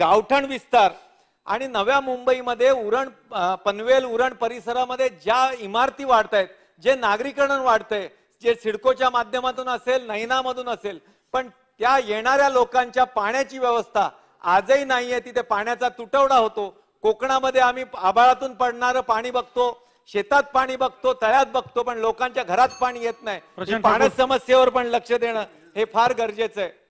गावठण विस्तार आणि नव्या मुंबईमध्ये उरण पनवेल उरण परिसरामध्ये ज्या इमारती वाढत आहेत जे नागरीकरण वाढतंय जे सिडकोच्या माध्यमातून असेल नैनामधून असेल पण त्या येणाऱ्या लोकांच्या पाण्याची व्यवस्था आजही नाहीये तिथे पाण्याचा तुटवडा होतो कोकणामध्ये आम्ही आभाळातून पडणारं पाणी बघतो शेतात पाणी बघतो तळ्यात बघतो पण लोकांच्या घरात पाणी येत नाही पाण्या समस्येवर पण लक्ष देणं हे फार गरजेचं आहे